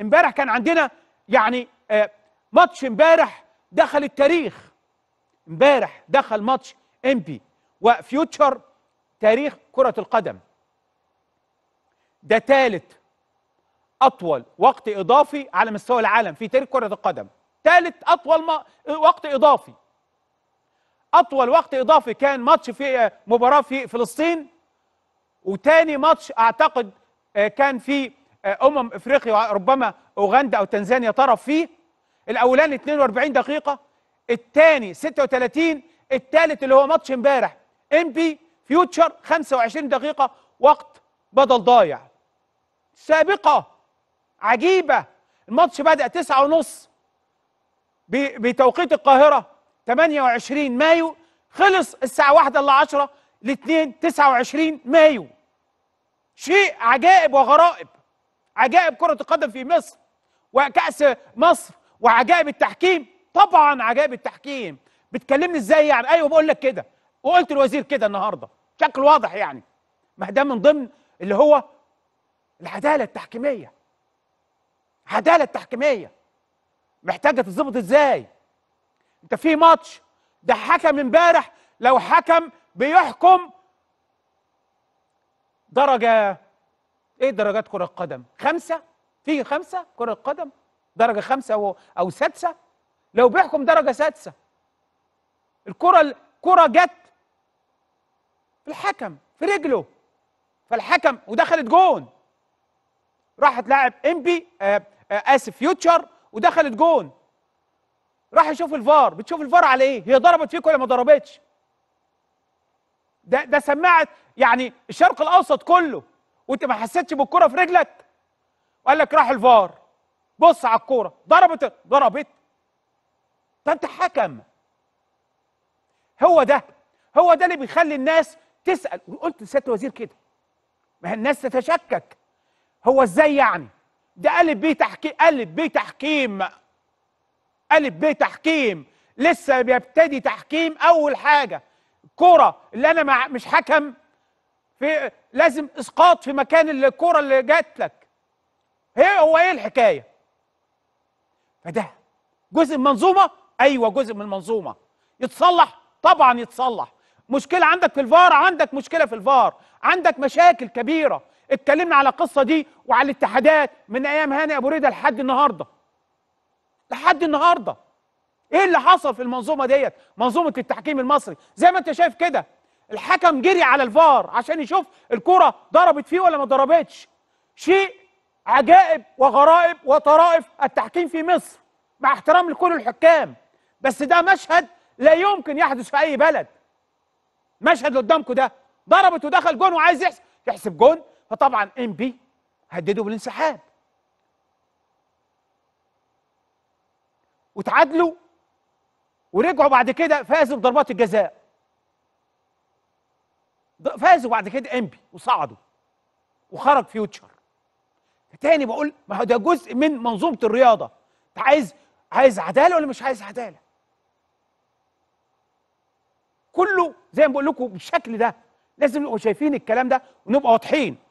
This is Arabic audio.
امبارح كان عندنا يعني آه، ماتش امبارح دخل التاريخ امبارح دخل ماتش امبي وفيوتشر تاريخ كرة القدم ده ثالث أطول وقت إضافي على مستوى العالم في تاريخ كرة القدم ثالث أطول ما... آه، وقت إضافي أطول وقت إضافي كان ماتش في آه، مباراة في فلسطين وتاني ماتش أعتقد كان في امم افريقيا ربما اوغندا او تنزانيا طرف فيه الاولاني 42 دقيقه الثاني 36 الثالث اللي هو ماتش امبارح ام بي فيوتشر 25 دقيقه وقت بدل ضايع سابقه عجيبه الماتش بدا 9 ونص بتوقيت القاهره 28 مايو خلص الساعه 1 الا 10 ل 2 29 مايو شيء عجائب وغرائب عجائب كرة القدم في مصر وكأس مصر وعجائب التحكيم طبعا عجائب التحكيم بتكلمني ازاي يعني ايوه بقول لك كده وقلت الوزير كده النهارده بشكل واضح يعني ما ده من ضمن اللي هو العداله التحكيميه عداله التحكيميه محتاجه تتظبط ازاي انت في ماتش ده حكم امبارح لو حكم بيحكم درجه ايه درجات كره القدم خمسه في خمسه كره القدم درجه خمسه او او سادسه لو بيحكم درجه سادسه الكره الكره جت في الحكم في رجله فالحكم ودخلت جون راحت لاعب انبي آه، آه، اسف فيوتشر ودخلت جون راح يشوف الفار بتشوف الفار على ايه هي ضربت فيك ولا ما ضربتش ده ده سماعه يعني الشرق الاوسط كله وانت ما حسيتش بالكره في رجلك وقال لك راح الفار بص على الكوره ضربت ضربت ده انت حكم هو ده هو ده اللي بيخلي الناس تسال قلت لسياده الوزير كده ما هي الناس تتشكك هو ازاي يعني ده الف بيه تحكيم الف بيه تحكيم الف بيه تحكيم لسه بيبتدي تحكيم اول حاجه الكوره اللي انا مش حكم في لازم اسقاط في مكان الكرة اللي جات لك هي هو ايه الحكايه فده جزء من منظومه ايوه جزء من المنظومه يتصلح طبعا يتصلح مشكله عندك في الفار عندك مشكله في الفار عندك مشاكل كبيره اتكلمنا على القصه دي وعلى الاتحادات من ايام هاني ابو ريده لحد النهارده لحد النهارده ايه اللي حصل في المنظومه ديت منظومه التحكيم المصري زي ما انت شايف كده الحكم جري على الفار عشان يشوف الكرة ضربت فيه ولا ما ضربتش شيء عجائب وغرائب وطرائف التحكيم في مصر مع احترام لكل الحكام بس ده مشهد لا يمكن يحدث في اي بلد مشهد قدامكم ده ضربت ودخل جون وعايز يحسب يحسب جون فطبعا ام بي هدده بالانسحاب وتعادلوا ورجعوا بعد كده فازوا بضربات الجزاء فازوا بعد كده انبي وصعدوا وخرج فيوتشر تاني بقول ما هو ده جزء من منظومه الرياضه انت عايز عايز عداله ولا مش عايز عداله كله زي ما بقول لكم بالشكل ده لازم نبقى شايفين الكلام ده ونبقى واضحين